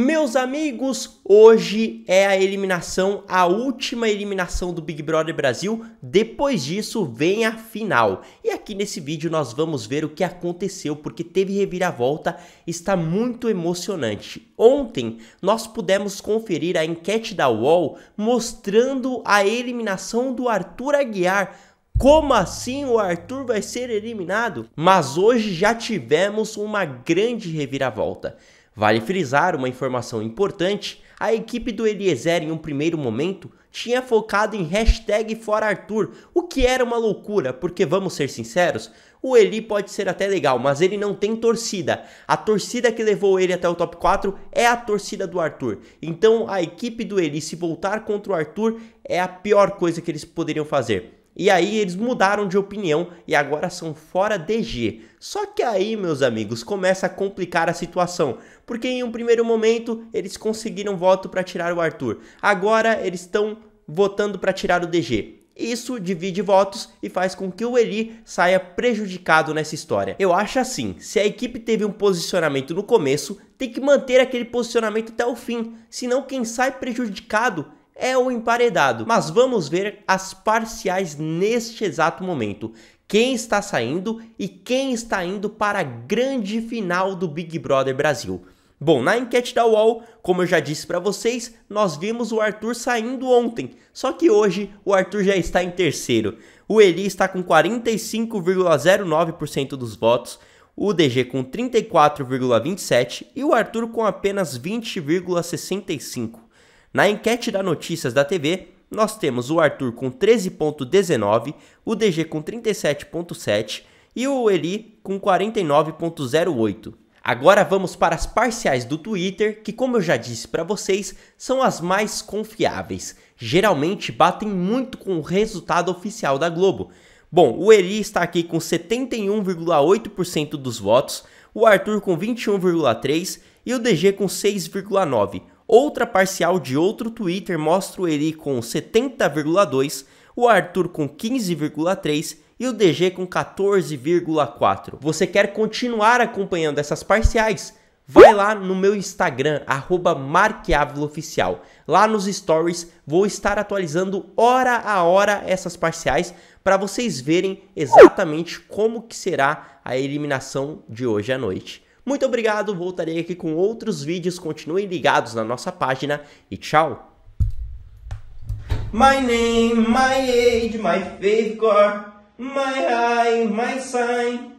Meus amigos, hoje é a eliminação, a última eliminação do Big Brother Brasil. Depois disso, vem a final. E aqui nesse vídeo nós vamos ver o que aconteceu, porque teve reviravolta, está muito emocionante. Ontem nós pudemos conferir a enquete da UOL mostrando a eliminação do Arthur Aguiar. Como assim o Arthur vai ser eliminado? Mas hoje já tivemos uma grande reviravolta. Vale frisar uma informação importante: a equipe do Eliezer, em um primeiro momento, tinha focado em hashtag Fora Arthur, o que era uma loucura, porque vamos ser sinceros, o Eli pode ser até legal, mas ele não tem torcida. A torcida que levou ele até o top 4 é a torcida do Arthur. Então a equipe do Eli se voltar contra o Arthur é a pior coisa que eles poderiam fazer. E aí eles mudaram de opinião e agora são fora DG. Só que aí, meus amigos, começa a complicar a situação, porque em um primeiro momento eles conseguiram voto para tirar o Arthur. Agora eles estão votando para tirar o DG. Isso divide votos e faz com que o Eli saia prejudicado nessa história. Eu acho assim, se a equipe teve um posicionamento no começo, tem que manter aquele posicionamento até o fim, senão quem sai prejudicado é o emparedado. Mas vamos ver as parciais neste exato momento. Quem está saindo e quem está indo para a grande final do Big Brother Brasil. Bom, na enquete da UOL, como eu já disse para vocês, nós vimos o Arthur saindo ontem, só que hoje o Arthur já está em terceiro. O Eli está com 45,09% dos votos, o DG com 34,27% e o Arthur com apenas 20,65%. Na enquete da Notícias da TV, nós temos o Arthur com 13,19, o DG com 37,7 e o Eli com 49,08. Agora vamos para as parciais do Twitter, que como eu já disse para vocês, são as mais confiáveis. Geralmente batem muito com o resultado oficial da Globo. Bom, o Eli está aqui com 71,8% dos votos, o Arthur com 21,3% e o DG com 6,9%. Outra parcial de outro Twitter mostra o Eli com 70,2, o Arthur com 15,3 e o DG com 14,4. Você quer continuar acompanhando essas parciais? Vai lá no meu Instagram, arroba Lá nos stories vou estar atualizando hora a hora essas parciais para vocês verem exatamente como que será a eliminação de hoje à noite. Muito obrigado, voltarei aqui com outros vídeos. Continuem ligados na nossa página e tchau! My name, my age, my faith my my sign.